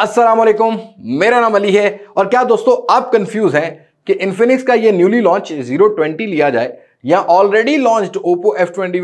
असलम मेरा नाम अली है और क्या दोस्तों आप कंफ्यूज हैं कि इन्फिनिक्स का ये न्यूली लॉन्च जीरो ट्वेंटी लिया जाए या already launched Oppo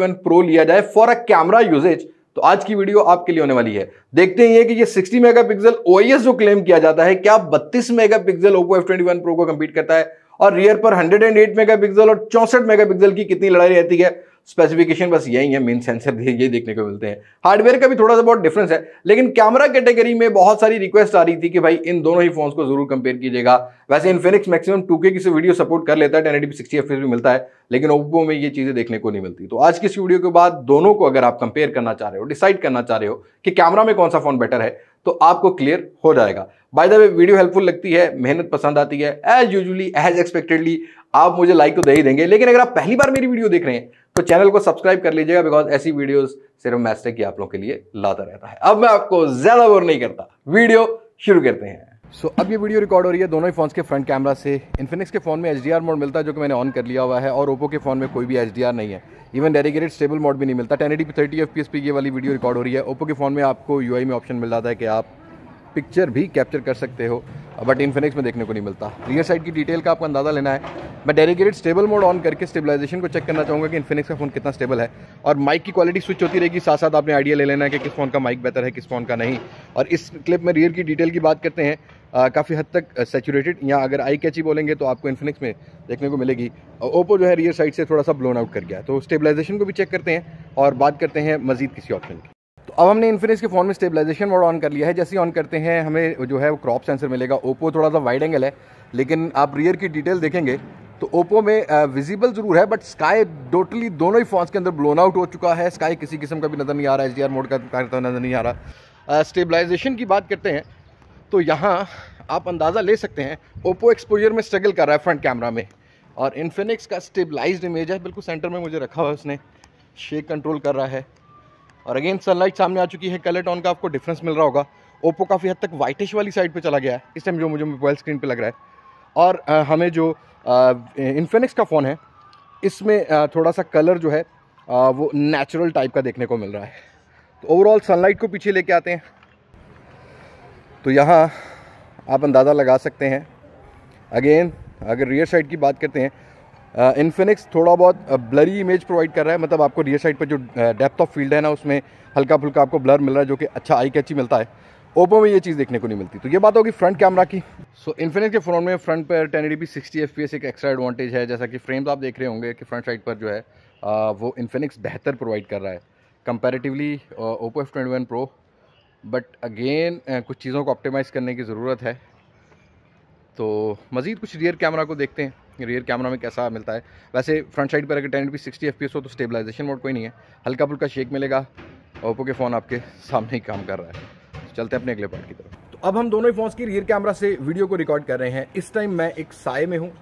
one pro लिया जाए फॉर अ कैमरा यूजेज तो आज की वीडियो आपके लिए होने वाली है देखते हैं कि ये 60 मेगापिक्सल ओएस जो क्लेम किया जाता है क्या 32 मेगापिक्सल ओप्पो वन प्रो को कम्पीट करता है और रियर पर 108 मेगापिक्सल और 64 मेगापिक्सल की कितनी लड़ाई रहती है स्पेसिफिकेशन बस यही है मेन सेंसर भी यही देखने को मिलते हैं हार्डवेयर का भी थोड़ा सा बहुत डिफरेंस है लेकिन कैमरा कैटेगरी में बहुत सारी रिक्वेस्ट आ रही थी कि भाई इन दोनों ही फोन्स को जरूर कंपेयर कीजिएगा वैसे इनफिनिक्स मैक्सिमम टू के किसी वीडियो सपोर्ट कर लेता है टेन एडी सिक्सटी एफ भी मिलता है लेकिन ओप्पो में ये चीज़ें देखने को नहीं मिलती तो आज की इस वीडियो के बाद दोनों को अगर आप कंपेयर करना चाह रहे हो डिसाइड करना चाह रहे हो कि कैमरा में कौन सा फोन बेटर है तो आपको क्लियर हो जाएगा by the way video helpful लगती है मेहनत पसंद आती है एज यूजली एज एक्सपेक्टेडली आप मुझे लाइक तो दे ही देंगे लेकिन अगर आप पहली बार मेरी वीडियो देख रहे हैं तो चैनल को सब्सक्राइब कर लीजिएगा बिकॉज ऐसी वीडियोस सिर्फ मैस्टेक की आप लोगों के लिए लाता रहता है अब मैं आपको ज़्यादा बोर नहीं करता वीडियो शुरू करते हैं सो अब ये वीडियो रिकॉर्ड हो रही है दोनों ही फोन्स के फ्रंट कैमरा से इन्फिनिक्स के फ़ोन में एच मोड मिलता है जो कि मैंने ऑन कर लिया हुआ है और ओपो के फ़ोन में कोई भी एच नहीं है इवन डेडिकेटेड स्टेबल मोड भी नहीं मिलता ten eighty thirty F P ये वाली वीडियो रिकॉर्ड हो रही है ओपो के फ़ोन में आपको यू में ऑप्शन मिल जाता है कि आप पिक्चर भी कैप्चर कर सकते हो बट इन्फिनिक्स में देखने को नहीं मिलता रियर साइड की डिटेल का आपको अंदाज़ा लेना है मैं डेरिगेटेड स्टेबल मोड ऑन करके स्टेबलाइजेशन को चेक करना चाहूँगा कि इन्फिनिक्स का फ़ोन कितना स्टेबल है और माइक की क्वालिटी स्विच होती रहेगी साथ साथ आपने आइडिया ले लेना है कि किस फ़ोन का माइक बेहतर है किस फ़ोन का नहीं और इस क्लिप में रियर की डिटेल की बात करते हैं काफ़ी हद तक सेचूरेटेड या अगर आई कैची बोलेंगे तो आपको इन्फिनिक्स में देखने को मिलेगी ओप्पो जो है रियर साइड से थोड़ा सा ब्लोन आउट कर गया तो स्टेबलाइजेशन को भी चेक करते हैं और बात करते हैं मजीद किसी ऑप्शन की तो अब हमने इन्फिनिक्स के फ़ोन में स्टेबलाइजेशन मोड ऑन कर लिया है जैसे ही ऑन करते हैं हमें जो है वो क्रॉप सेंसर मिलेगा ओप्पो थोड़ा सा वाइड एंगल है लेकिन आप रियर की डिटेल देखेंगे तो ओप्पो में विजिबल ज़रूर है बट स्काई टोटली दोनों ही फोन्स के अंदर ब्लोन आउट हो चुका है स्काई किसी किस्म का भी नज़र नहीं आ रहा है एच मोड का नज़र नहीं आ रहा स्टेबलाइजेशन की बात करते हैं तो यहाँ आप अंदाज़ा ले सकते हैं ओप्पो एक्सपोजर में स्ट्रगल कर रहा है फ्रंट कैमरा में और इन्फिनिक्स का स्टेबलाइज्ड इमेज है बिल्कुल सेंटर में मुझे रखा हुआ है उसने शेक कंट्रोल कर रहा है और अगेन सनलाइट सामने आ चुकी है कलर टॉन का आपको डिफरेंस मिल रहा होगा ओप्पो काफ़ी हद तक वाइटिश वाली साइड पे चला गया है इस टाइम जो मुझे मोबाइल स्क्रीन पे लग रहा है और आ, हमें जो इन्फेनिक्स का फ़ोन है इसमें थोड़ा सा कलर जो है आ, वो नेचुरल टाइप का देखने को मिल रहा है तो ओवरऑल सनलाइट को पीछे लेके आते हैं तो यहाँ आप अंदाज़ा लगा सकते हैं अगेन अगर रियर साइड की बात करते हैं uh, थोड़ा बहुत ब्लरी इमेज प्रोवाइड कर रहा है मतलब आपको रियर साइड पर जो डेप्थ ऑफ फील्ड है ना उसमें हल्का फुल्का आपको ब्लर मिल रहा है जो कि अच्छा आई कैची मिलता है ओपो में ये चीज़ देखने को नहीं मिलती तो ये बात होगी फ्रंट कैमरा की सो so, इन्फिनिक्स के फ़ोन में फ्रंट पर ten eighty P sixty F एक एक्स्ट्रा एडवांटेज है जैसा कि फ्रेम्स आप देख रहे होंगे कि फ्रंट साइड पर जो है uh, वो इन्फिनिक्स बेहतर प्रोवाइड कर रहा है comparatively Oppo F twenty one pro but again कुछ चीज़ों को ऑप्टिमाइज़ करने की ज़रूरत है तो मज़ीद कुछ रियर कैमरा को देखते हैं रियर कैमरा में कैसा मिलता है वैसे फ्रंट साइड पर अगर टेन पी सिक्सटी एफ हो तो स्टेबलाइजेशन मोड कोई नहीं है हल्का फुल्का शेक मिलेगा ओप्पो के फ़ोन आपके सामने ही काम कर रहा है चलते हैं अपने अगले पार्ट की तरफ तो अब हम दोनों ही फ़ोन्स की रियर कैमरा से वीडियो को रिकॉर्ड कर रहे हैं इस टाइम मैं एक साय में हूँ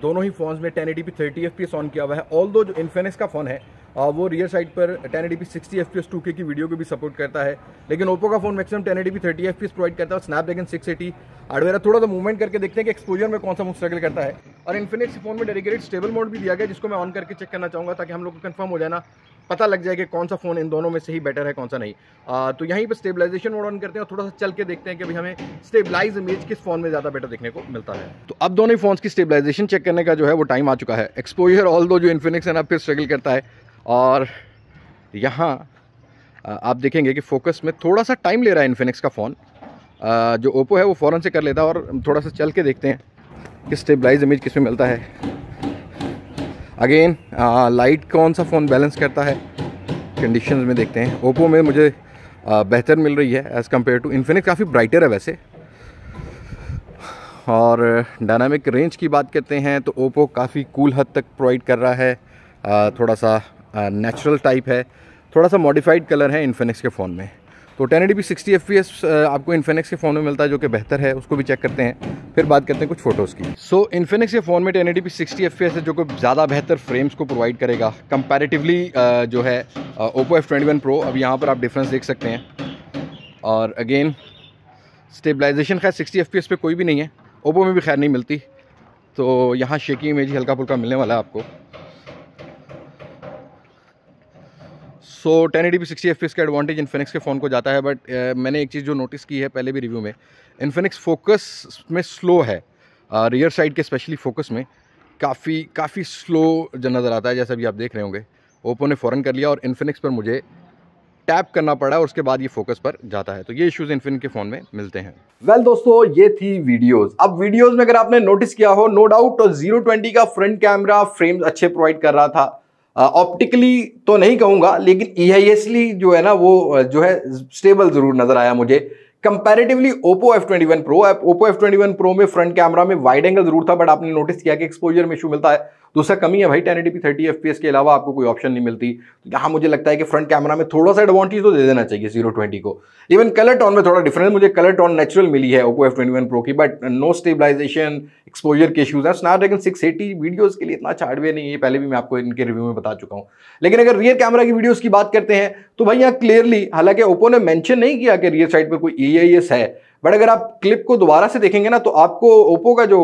दोनों ही फ़ोन्स में ten eighty P thirty F P on किया हुआ है ऑल दो जो इन्फेनिक्स का फ़ोन है और वो रियर साइड पर ten eighty P sixty F two K की वीडियो को भी सपोर्ट करता है लेकिन ओप्पो का phone maximum ten eighty P thirty F P provide करता है ड्रेगन सिक्स एटी हार्डवेयर थोड़ा सा मूवमेंट करके देखते हैं कि एक्सपोजर में कौन सा मूव स्ट्रगल करता है और इन्फिनिक्स फोन में डेडिकेटेड स्टेबल मोड भी दिया गया जिसको मैं ऑन करके चेक करना चाहूँगा ताकि हम लोग को कन्फर्म हो जाना पता लग जाए कि कौन सा फ़ोन इन दोनों में से ही बेटर है कौन सा नहीं आ, तो यहीं पर स्टेबलाइजेशन मोड ऑन करते हैं और थोड़ा सा चल के देखते हैं कि भाई हमें स्टेबलाइज इमेज किस फ़ोन में ज़्यादा बेटर देखने को मिलता है तो अब दोनों ही फोन की स्टेबलाइजेशन चेक करने का जो है वो टाइम आ चुका है एक्सपोजर ऑल दो जो इन्फिनिक्स है ना फिर स्ट्रगल करता है और यहाँ आप देखेंगे कि फोकस में थोड़ा सा टाइम ले रहा है इन्फिनिक्स का फ़ोन जो ओप्पो है वो फ़ौर से कर लेता है और थोड़ा सा चल के देखते हैं कि स्टेबलाइज इमेज किस में मिलता है अगेन लाइट कौन सा फ़ोन बैलेंस करता है कंडीशन में देखते हैं ओप्पो में मुझे बेहतर मिल रही है एज़ कम्पेयर टू इन्फिनिक्स काफ़ी ब्राइटर है वैसे और डायनामिक रेंज की बात करते हैं तो ओप्पो काफ़ी कूल हद तक प्रोवाइड कर रहा है आ, थोड़ा सा नेचुरल टाइप है थोड़ा सा मॉडिफाइड कलर है इन्फेनिक्स के फ़ोन में तो टेन एडी सिक्सटी एफ आपको इन्फेनिक्स के फ़ोन में मिलता है जो कि बेहतर है उसको भी चेक करते हैं फिर बात करते हैं कुछ फ़ोटोज़ की सो so, इन्फेनिक्स के फ़ोन में टेन एडी सिक्सटी एफ है जो कि ज़्यादा बेहतर फ्रेम्स को प्रोवाइड करेगा कंपैरेटिवली जो है Oppo F twenty one pro अब यहाँ पर आप डिफ्रेंस देख सकते हैं और अगेन स्टेबलाइजेशन खैर सिक्सटी एफ पे कोई भी नहीं है ओप्पो में भी खैर नहीं मिलती तो यहाँ शेकी इमेज हल्का फुल्का मिलने वाला है आपको so ten eighty P sixty F का एडवांटेज इन्फिनिक्स के फ़ोन को जाता है बट uh, मैंने एक चीज़ जो नोटिस की है पहले भी रिव्यू में इन्फिनिक्स फोकस में स्लो है रियर uh, साइड के स्पेशली फोकस में काफ़ी काफ़ी स्लो नज़र आता है जैसा भी आप देख रहे होंगे ओप्पो ने फ़ौरन कर लिया और इन्फिनिक्स पर मुझे टैप करना पड़ा और उसके बाद ये फोकस पर जाता है तो ये इश्यूज इन्फिन के फ़ोन में मिलते हैं वेल well, दोस्तों ये थी वीडियोस अब वीडियोस में अगर आपने नोटिस किया हो नो डाउट जीरो ट्वेंटी का फ्रंट कैमरा फ्रेम्स अच्छे प्रोवाइड कर रहा था ऑप्टिकली तो नहीं कहूंगा लेकिन ई जो है ना वो जो है स्टेबल ज़रूर नज़र आया मुझे comparatively Oppo F twenty one pro Oppo F twenty one pro में फ्रंट कैमरा में वाइड एंगल जरूर था बट आपने नोटिस किया कि एक्सपोजर में इशू मिलता है दूसरा कमी है भाई ten eighty P thirty F के अलावा आपको कोई ऑप्शन नहीं मिलती तो यहाँ मुझे लगता है कि फ्रंट कैमरा में थोड़ा सा एडवांटेज तो दे देना चाहिए जीरो ट्वेंटी को इवन कलर टॉन में थोड़ा डिफरेंस मुझे कलर टॉन नेचुरल मिली है Oppo F twenty one pro की बट नो स्टेबलाइजेशन एक्सपोजर के इशूज़ हैं स्नैपड्रैगन सिक्स एटी वीडियोज़ के लिए इतना अच्छा नहीं है पहले भी मैं आपको इनके रिव्यू में बता चुका हूँ लेकिन अगर रियर कैमरा की वीडियोज़ की बात करते हैं तो भाई यहाँ क्लियरली हालांकि ओप्पो ने मैंशन नहीं किया कि रियर साइड पर कोई ई है बट अगर आप क्लिप को दोबारा से देखेंगे ना तो आपको ओप्पो का जो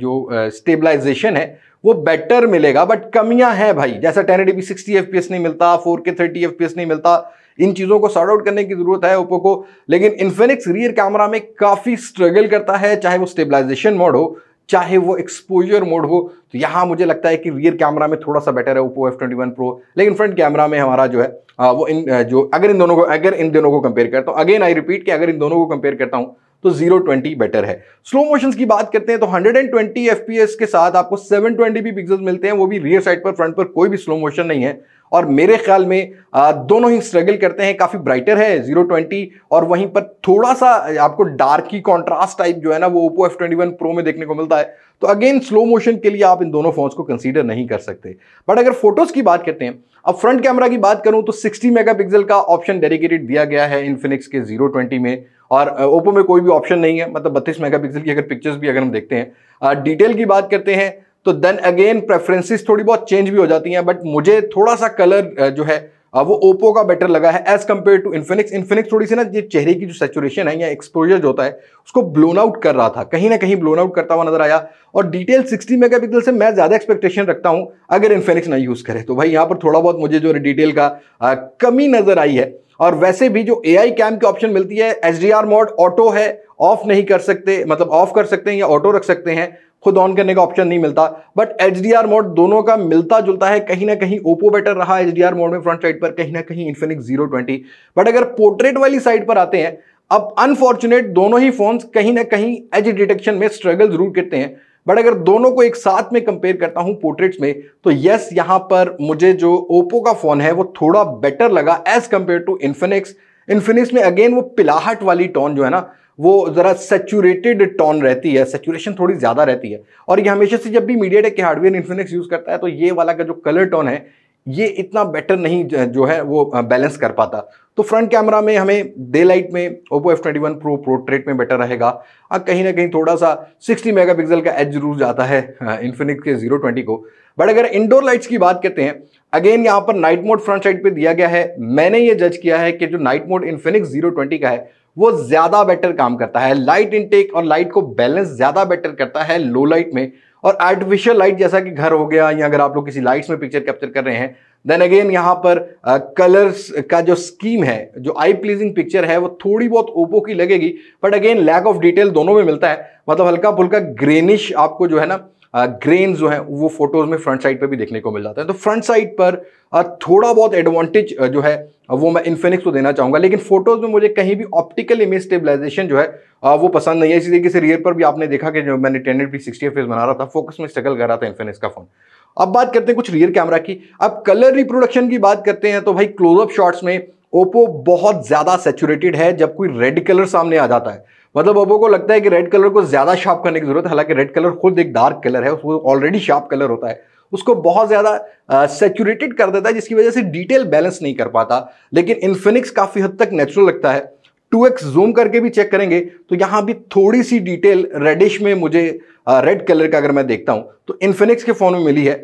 जो स्टेबलाइजेशन है वो बेटर मिलेगा बट कमियां हैं भाई जैसा टेन एडीपी सिक्सटी एफ नहीं मिलता फोर के थर्टी एफ नहीं मिलता इन चीज़ों को सॉर्ट आउट करने की ज़रूरत है ओप्पो को लेकिन इन्फिनिक्स रियर कैमरा में काफ़ी स्ट्रगल करता है चाहे वो स्टेबलाइजेशन मोड हो चाहे वो एक्सपोजर मोड हो तो यहाँ मुझे लगता है कि रियर कैमरा में थोड़ा सा बेटर है Oppo F twenty one pro लेकिन फ्रंट कैमरा में हमारा जो है वो इन जो अगर इन दोनों को अगर इन दोनों को कंपेयर करता हूँ अगेन आई रिपीट कि अगर इन दोनों को कंपेयर करता हूँ तो जीरो ट्वेंटी बेटर है स्लो मोशन की बात करते हैं तो हंड्रेड एंड ट्वेंटी एफ के साथ आपको सेवन ट्वेंटी भी पिक्सल मिलते हैं वो भी रियर साइड पर फ्रंट पर कोई भी स्लो मोशन नहीं है और मेरे ख्याल में दोनों ही स्ट्रगल करते हैं काफ़ी ब्राइटर है जीरो ट्वेंटी और वहीं पर थोड़ा सा आपको डार्क ही कॉन्ट्रास्ट टाइप जो है ना वो Oppo F twenty one pro में देखने को मिलता है तो अगेन स्लो मोशन के लिए आप इन दोनों फोन्स को कंसीडर नहीं कर सकते बट अगर फोटोज़ की बात करते हैं अब फ्रंट कैमरा की बात करूं तो मेगा पिक्सल का ऑप्शन डेडिकेटेड दिया गया है इन्फिनिक्स के ट्वेंटी में और ओप्पो में कोई भी ऑप्शन नहीं है मतलब मेगा पिक्सल की अगर पिक्चर्स भी अगर हम देखते हैं डिटेल की बात करते हैं तो देन अगेन प्रेफरेंसेस थोड़ी बहुत चेंज भी हो जाती हैं बट मुझे थोड़ा सा कलर जो है वो ओप्पो का बेटर लगा है as compare to Infinix Infinix थोड़ी सी ना ये चेहरे की जो सेचुरेशन है या एक्सपोजर जो होता है उसको ब्लोन आउट कर रहा था कहीं ना कहीं ब्लोन आउट करता हुआ नजर आया और डिटेल 60 मेगापिक्सल से मैं ज़्यादा एक्सपेक्टेशन रखता हूं अगर इन्फिनिक्स ना यूज़ करे तो भाई यहां पर थोड़ा बहुत मुझे जो डिटेल का आ, कमी नज़र आई है और वैसे भी जो ए आई कैम की ऑप्शन मिलती है H D R mode auto है ऑफ नहीं कर सकते मतलब ऑफ कर सकते हैं या ऑटो रख सकते हैं खुद ऑन करने का ऑप्शन नहीं मिलता but H D R mode दोनों का मिलता जुलता है कहीं ना कहीं ओप्पो बेटर रहा एच डी आर मोड में फ्रंट साइड पर कहीं ना कहीं इन्फिनिक्स जीरो ट्वेंटी बट अगर पोर्ट्रेट वाली साइड पर आते हैं अब अनफॉर्चुनेट दोनों ही फोन्स कहीं ना कहीं एज डिटेक्शन में स्ट्रगल जरूर करते हैं बट अगर दोनों को एक साथ में कंपेयर करता हूं पोर्ट्रेट्स में तो यस यहां पर मुझे जो ओप्पो का फोन है वो थोड़ा बेटर लगा as compare to Infinix Infinix में अगेन वो पिलाहट वाली टोन जो है ना वो ज़रा सेचूरेटेड टोन रहती है सेचुरेशन थोड़ी ज़्यादा रहती है और ये हमेशा से जब भी मीडिया टेक के हार्डवेयर इन्फिनिक्स यूज़ करता है तो ये वाला का जो कलर टोन है ये इतना बेटर नहीं जो है वो बैलेंस कर पाता तो फ्रंट कैमरा में हमें डे लाइट में Oppo F twenty one Pro portrait में बेटर रहेगा और कहीं ना कहीं थोड़ा सा 60 मेगापिक्सल का एज जरूर जाता है इन्फिनिक्स के जीरो ट्वेंटी को बट अगर इंडोर लाइट्स की बात करते हैं अगेन यहाँ पर नाइट मोड फ्रंट साइड पे दिया गया है मैंने ये जज किया है कि जो night mode Infinix zero twenty का है वो ज़्यादा बेटर काम करता है लाइट इनटेक और लाइट को बैलेंस ज़्यादा बेटर करता है लो लाइट में और आर्टिफिशियल लाइट जैसा कि घर हो गया या अगर आप लोग किसी लाइट्स में पिक्चर कैप्चर कर रहे हैं देन अगेन यहाँ पर कलर्स uh, का जो स्कीम है जो आई प्लीजिंग पिक्चर है वो थोड़ी बहुत ओपो की लगेगी but again lack of detail दोनों में मिलता है मतलब हल्का फुल्का ग्रेनिश आपको जो है ना ग्रेन जो है वो फोटोज में फ्रंट साइड पर भी देखने को मिल जाता है तो फ्रंट साइड पर थोड़ा बहुत एडवांटेज जो है वो मैं इन्फिनिक्स को देना चाहूंगा लेकिन फोटोज में मुझे कहीं भी ऑप्टिकल इमेज स्टेबलाइजेशन जो है वो पसंद नहीं है इसी तरीके से रियर पर भी आपने देखा कि जो मैंने टेन एट पी बना रहा था फोकस में स्ट्रगल कर रहा था इन्फिनिक्स का फोन अब बात करते हैं कुछ रियर कैमरा की अब कलर रिप्रोडक्शन की बात करते हैं तो भाई क्लोजअप शॉट्स में ओप्पो बहुत ज़्यादा सेचुरेटेड है जब कोई रेड कलर सामने आ जाता है मतलब अबो को लगता है कि रेड कलर को ज़्यादा शार्प करने की ज़रूरत है हालांकि रेड कलर खुद एक डार्क कलर है उसको ऑलरेडी शार्प कलर होता है उसको बहुत ज़्यादा सेचूरेटेड कर देता है जिसकी वजह से डिटेल बैलेंस नहीं कर पाता लेकिन इन्फिनिक्स काफ़ी हद तक नेचुरल लगता है टू एक्स जूम करके भी चेक करेंगे तो यहाँ भी थोड़ी सी डिटेल रेडिश में मुझे रेड कलर का अगर मैं देखता हूँ तो इन्फिनिक्स के फ़ोन में मिली है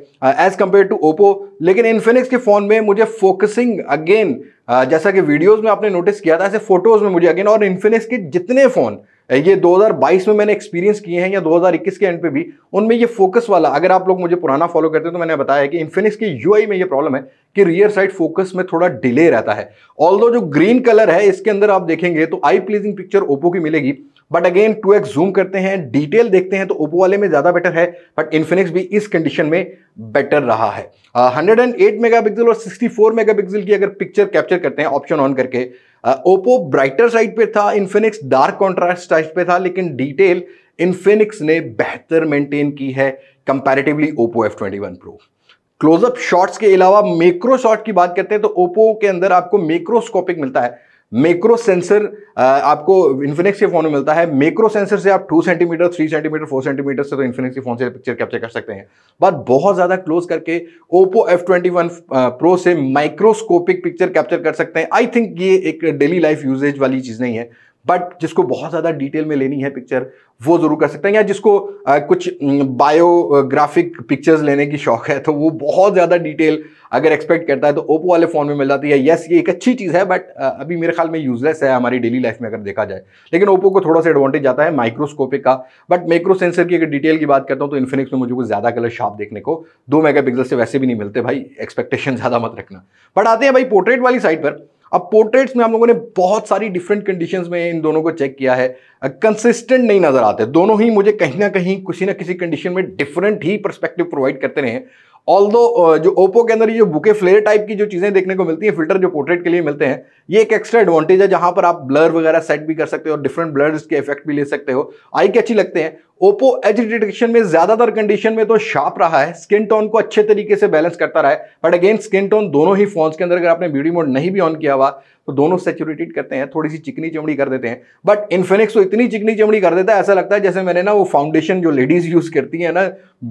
एज़ कंपेयर टू ओप्पो लेकिन इन्फिनिक्स के फ़ोन में मुझे फोकसिंग अगेन जैसा कि वीडियोस में आपने नोटिस किया था ऐसे फोटोज़ में मुझे अगेन और इन्फिनिक्स के जितने फ़ोन ये 2022 में मैंने एक्सपीरियंस किए हैं या 2021 के एंड पे भी उनमें ये फोकस वाला अगर आप लोग मुझे पुराना फॉलो करते हैं तो मैंने बताया कि इन्फिनिक्स की यूआई में ये प्रॉब्लम है कि रियर साइड फोकस में थोड़ा डिले रहता है ऑल जो ग्रीन कलर है इसके अंदर आप देखेंगे तो आई प्लीजिंग पिक्चर ओप्पो की मिलेगी but again two X zoom करते हैं डिटेल देखते हैं तो ओप्पो वाले में ज़्यादा बेटर है बट इन्फिनिक्स भी इस कंडीशन में बेटर रहा है हंड्रेड एंड एट मेगापिक्सल और सिक्सटी फोर मेगापिक्सल की अगर पिक्चर कैप्चर करते हैं ऑप्शन ऑन करके ओप्पो ब्राइटर साइड पे था इन्फिनिक्स डार्क कॉन्ट्रास्ट साइड पे था लेकिन डिटेल इन्फिनिक्स ने बेहतर मेंटेन की है comparatively Oppo F twenty one Pro closeup shots के अलावा मेक्रो शॉट की बात करते हैं तो ओप्पो के अंदर आपको मेक्रोस्कोपिक मिलता है मेक्रो सेंसर uh, आपको इन्फिनिक्स के फोन में मिलता है मेक्रो सेंसर से आप two centimeter three centimeter four centimeter से तो इन्फिनिक्स के फोन से पिक्चर कैप्चर कर सकते हैं बट बहुत ज़्यादा क्लोज करके Oppo F twenty one Pro से माइक्रोस्कोपिक पिक्चर कैप्चर कर सकते हैं आई थिंक ये एक डेली लाइफ यूजेज वाली चीज़ नहीं है बट जिसको बहुत ज़्यादा डिटेल में लेनी है पिक्चर वो ज़रूर कर सकते हैं या जिसको आ, कुछ बायोग्राफिक पिक्चर्स लेने की शौक है तो वो बहुत ज़्यादा डिटेल अगर एक्सपेक्ट करता है तो ओप्पो वाले फ़ोन में मिल जाती है येस ये एक अच्छी चीज़ है बट अभी मेरे ख्याल में यूज़लेस है हमारी डेली लाइफ में अगर देखा जाए लेकिन ओप्पो को थोड़ा सा एडवांटेज आता है माइक्रोस्कोपिक का बट माइक्रो सेंसर की अगर डिटेल की बात करता हूँ तो इन्फिनिक्स में मुझे कुछ ज़्यादा कलर शार्प देखने को दो मेगा से वैसे भी नहीं मिलते भाई एक्सपेक्टेशन ज़्यादा मत रखना बट आते हैं भाई पोर्ट्रेट वाली साइड पर अब पोर्ट्रेट्स में हम लोगों ने बहुत सारी डिफरेंट कंडीशन में इन दोनों को चेक किया है कंसिस्टेंट नहीं नज़र आते दोनों ही मुझे कहीं ना कहीं किसी ना किसी कंडीशन में डिफरेंट ही परस्पेक्टिव प्रोवाइड करते रहे ऑल दो uh, जो ओप्पो के अंदर ये जो बुके फ्लेयर टाइप की जो चीज़ें देखने को मिलती हैं फिल्टर जो पोर्ट्रेट के लिए मिलते हैं ये एक एक्स्ट्रा एडवांटेज है जहां पर आप ब्लर वगैरह सेट भी कर सकते हो और डिफरेंट ब्लर्स के इफेक्ट भी ले सकते हो आई के अच्छी लगते हैं ओप्पो एच डिटेक्शन में ज्यादातर कंडीशन में तो शार्प रहा है स्किन टोन को अच्छे तरीके से बैलेंस करता रहा है बट अगेन स्किन टोन दोनों ही फोन के अंदर अगर आपने ब्यूटी मोड नहीं भी ऑन किया हुआ तो दोनों सेचुरेटेड करते हैं थोड़ी सी चिकनी चमड़ी कर देते हैं बट इन्फिनिक्स तो इतनी चिकनी चमड़ी कर देता है ऐसा लगता है जैसे मैंने ना वो फाउंडेशन जो लेडीज़ यूज़ करती है ना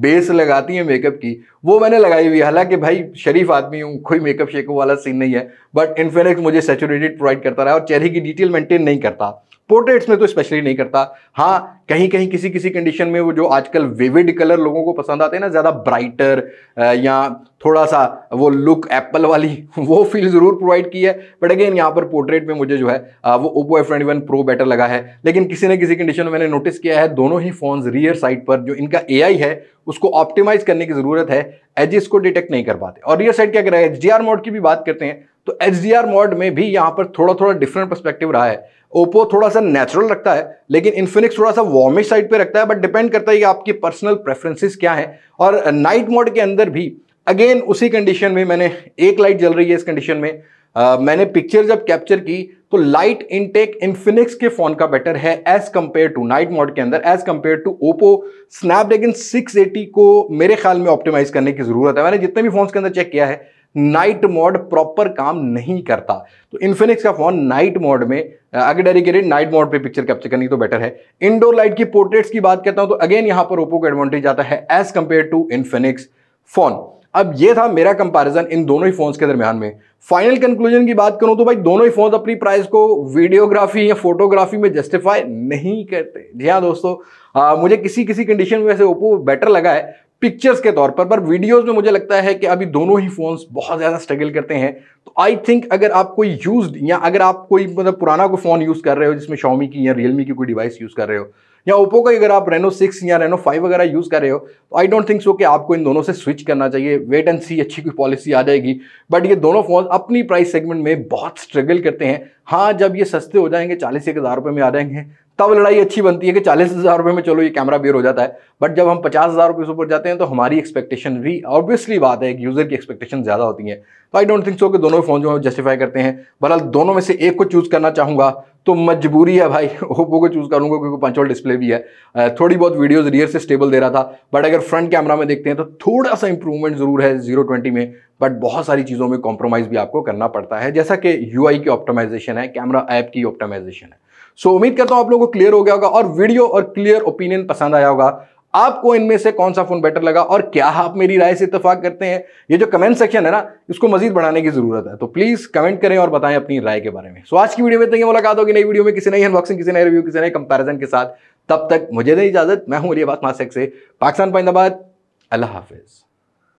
बेस लगाती है मेकअप की वो मैंने लगाई हुई है हालांकि भाई शरीफ आदमी हूँ कोई मेकअप शेकअप वाला सीन नहीं है बट इन्फिनिक्स मुझे सेचुरेटेड प्रोवाइड करता रहा और चेहरे की डिटेल मेंटेन नहीं करता पोर्ट्रेट्स में तो स्पेशली नहीं करता हाँ कहीं कहीं किसी किसी कंडीशन में वो जो आजकल विविड कलर लोगों को पसंद आते हैं ना ज़्यादा ब्राइटर या थोड़ा सा वो लुक एप्पल वाली वो फील ज़रूर प्रोवाइड की है बट अगेन यहाँ पर पोर्ट्रेट में मुझे जो है वो Oppo F twenty one Pro better लगा है लेकिन किसी न किसी कंडीशन में मैंने नोटिस किया है दोनों ही फोन रियर साइड पर जो इनका ए है उसको ऑप्टिमाइज़ करने की ज़रूरत है एजिस को डिटेक्ट नहीं कर पाते और रियर साइड क्या करें एच मोड की भी बात करते हैं तो एच मोड में भी यहाँ पर थोड़ा थोड़ा डिफरेंट परस्पेक्टिव रहा है ओप्पो थोड़ा सा नेचुरल रखता है लेकिन इन्फिनिक्स थोड़ा सा वार्मिश साइड पे रखता है बट डिपेंड करता है कि आपकी पर्सनल प्रेफरेंसेस क्या है और नाइट मोड के अंदर भी अगेन उसी कंडीशन में मैंने एक लाइट जल रही है इस कंडीशन में आ, मैंने पिक्चर जब कैप्चर की तो लाइट इनटेक इन्फिनिक्स के फोन का बेटर है as compare to night mode के अंदर as compare to Oppo Snapdragon 680 को मेरे ख्याल में ऑप्टिमाइज करने की जरूरत है मैंने जितने भी फोन्स के अंदर चेक किया है नाइट मोड प्रॉपर काम नहीं करता तो इन्फिनिक्स का फ़ोन नाइट मोड में अगर डेडिकेटेड नाइट मोड पे पिक्चर कैप्चर करनी तो बेटर है इंडोर लाइट की पोर्ट्रेट्स की बात करता हूं तो अगेन यहां पर ओप्पो का एडवांटेज आता है as compare to Infinix phone अब ये था मेरा कंपैरिजन इन दोनों ही फोन्स के दरमियान में फाइनल कंक्लूजन की बात करूं तो भाई दोनों ही फोन अपनी प्राइस को वीडियोग्राफी या फोटोग्राफी में जस्टिफाई नहीं करते जी हाँ दोस्तों आ, मुझे किसी किसी कंडीशन में वैसे ओप्पो बेटर लगा है पिक्चर्स के तौर पर पर वीडियोस में मुझे लगता है कि अभी दोनों ही फोन्स बहुत ज़्यादा स्ट्रगल करते हैं तो आई थिंक अगर आप कोई यूज्ड या अगर आप कोई मतलब पुराना कोई फ़ोन यूज़ कर रहे हो जिसमें शॉमी की या रियलमी की कोई डिवाइस यूज़ कर रहे हो या ओप्पो का अगर आप रेनो सिक्स या रेनो फाइव वगैरह यूज़ कर रहे हो तो आई डोंट थिंक सो कि आपको इन दोनों से स्विच करना चाहिए वेट एंड सी अच्छी कोई पॉलिसी आ जाएगी बट ये दोनों फ़ोन अपनी प्राइस सेगमेंट में बहुत स्ट्रगल करते हैं हाँ जब ये सस्ते हो जाएंगे चालीस एक हज़ार रुपये में आ जाएंगे तब लड़ाई अच्छी बनती है कि चालीस हज़ार रुपये में चलो ये कैमरा बेयर हो जाता है बट जब हम पचास हज़ार रुपये से ऊपर जाते हैं तो हमारी एक्सपेक्टेशन भी ऑब्वियसली बात है एक यूज़र की एक्सपेक्टेशन ज़्यादा होती है तो आई डोंट थिंक सो कि दोनों फ़ोन जो है जस्टिफाई करते हैं बहरहाल दोनों में से एक को चूज़ करना चाहूँगा तो मजबूरी है भाई ओप्पो को चूज़ करूंगा क्योंकि पंचोल डिस्प्ले भी है थोड़ी बहुत वीडियोस रियर से स्टेबल दे रहा था बट अगर फ्रंट कैमरा में देखते हैं तो थोड़ा सा इंप्रूवमेंट ज़रूर है जीरो ट्वेंटी में बट बहुत सारी चीज़ों में कॉम्प्रोमाइज़ भी आपको करना पड़ता है जैसा कि यू की ऑप्टोमाइजेशन है कैमरा ऐप की ऑप्टोमाइजेशन है सो so, उम्मीद करता हूँ आप लोगों को क्लियर हो गया होगा और वीडियो और क्लियर ओपिनियन पसंद आया होगा आपको इनमें से कौन सा फोन बेटर लगा और क्या आप हाँ मेरी राय से इतफाक करते हैं ये जो कमेंट सेक्शन है ना इसको मजीद बढ़ाने की जरूरत है तो प्लीज कमेंट करें और बताएं अपनी राय के बारे में सो आज की वीडियो में इतनी मुलाकात होगी नई वीडियो में किसी नई अनबॉक्सिंग किसी नए रिव्यू किसी नए कंपेरिजन के साथ तब तक मुझे दें इजाजत मैं हूं अली बात मासेक से पाकिस्तान पाइंदाबाद अल्लाह हाफिज़